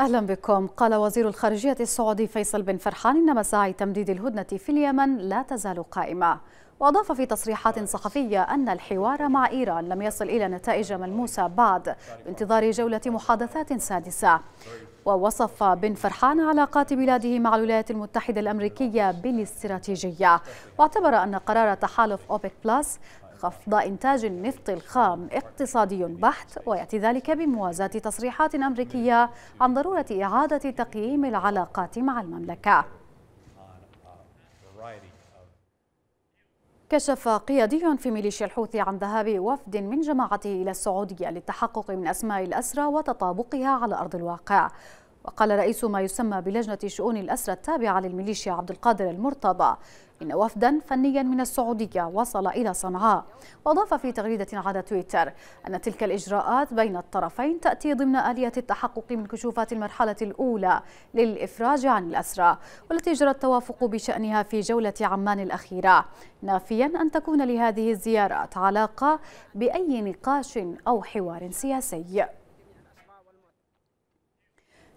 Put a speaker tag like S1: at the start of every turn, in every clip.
S1: أهلا بكم قال وزير الخارجية السعودي فيصل بن فرحان إن مساعي تمديد الهدنة في اليمن لا تزال قائمة وأضاف في تصريحات صحفية أن الحوار مع إيران لم يصل إلى نتائج ملموسة بعد بانتظار جولة محادثات سادسة ووصف بن فرحان علاقات بلاده مع الولايات المتحدة الأمريكية بالاستراتيجية واعتبر أن قرار تحالف أوبك بلس خفض إنتاج النفط الخام اقتصادي بحت ويأتي ذلك بموازاة تصريحات أمريكية عن ضرورة إعادة تقييم العلاقات مع المملكة كشف قيادي في ميليشيا الحوثي عن ذهاب وفد من جماعته إلى السعودية للتحقق من أسماء الأسرى وتطابقها على أرض الواقع وقال رئيس ما يسمى بلجنة شؤون الأسرى التابعة للميليشيا عبد القادر المرتضى إن وفدا فنيا من السعودية وصل إلى صنعاء وأضاف في تغريدة على تويتر أن تلك الإجراءات بين الطرفين تأتي ضمن آلية التحقق من كشوفات المرحلة الأولى للإفراج عن الأسرى والتي جرى التوافق بشأنها في جولة عمان الأخيرة نافيا أن تكون لهذه الزيارات علاقة بأي نقاش أو حوار سياسي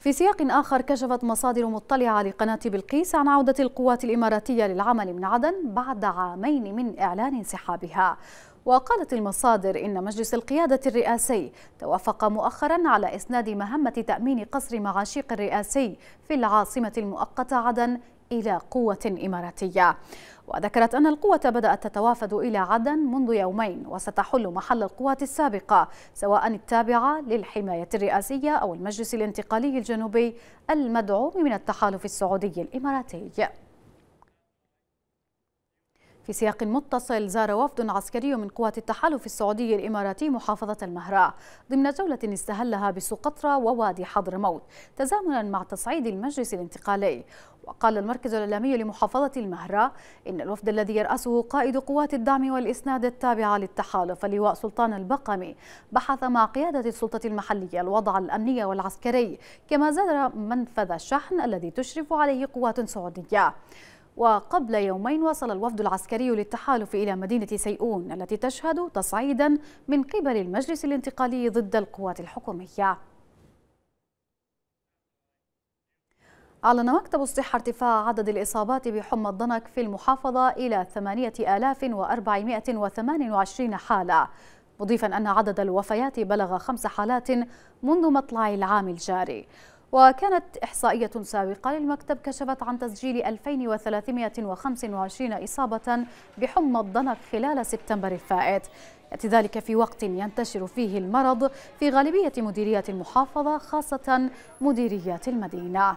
S1: في سياق آخر كشفت مصادر مطلعة لقناة بلقيس عن عودة القوات الإماراتية للعمل من عدن بعد عامين من إعلان انسحابها وقالت المصادر إن مجلس القيادة الرئاسي توافق مؤخرا على إسناد مهمة تأمين قصر معاشيق الرئاسي في العاصمة المؤقتة عدن إلى قوة إماراتية وذكرت أن القوة بدأت تتوافد إلى عدن منذ يومين وستحل محل القوات السابقة سواء التابعة للحماية الرئاسية أو المجلس الانتقالي الجنوبي المدعوم من التحالف السعودي الإماراتي في سياق متصل زار وفد عسكري من قوات التحالف السعودي الإماراتي محافظة المهراء ضمن جولة استهلها بسقطرى ووادي حضرموت تزامنا مع تصعيد المجلس الانتقالي وقال المركز الإعلامي لمحافظة المهرة إن الوفد الذي يرأسه قائد قوات الدعم والإسناد التابعة للتحالف اللواء سلطان البقمي بحث مع قيادة السلطة المحلية الوضع الأمني والعسكري كما زار منفذ الشحن الذي تشرف عليه قوات سعودية وقبل يومين وصل الوفد العسكري للتحالف إلى مدينة سيئون التي تشهد تصعيدا من قبل المجلس الانتقالي ضد القوات الحكومية أعلن مكتب الصحة ارتفاع عدد الإصابات بحمى الضنك في المحافظة إلى 8428 حالة مضيفا أن عدد الوفيات بلغ خمس حالات منذ مطلع العام الجاري وكانت إحصائية سابقة للمكتب كشفت عن تسجيل 2325 إصابة بحمى الضنك خلال سبتمبر الفائت يأتي ذلك في وقت ينتشر فيه المرض في غالبية مديريات المحافظة خاصة مديريات المدينة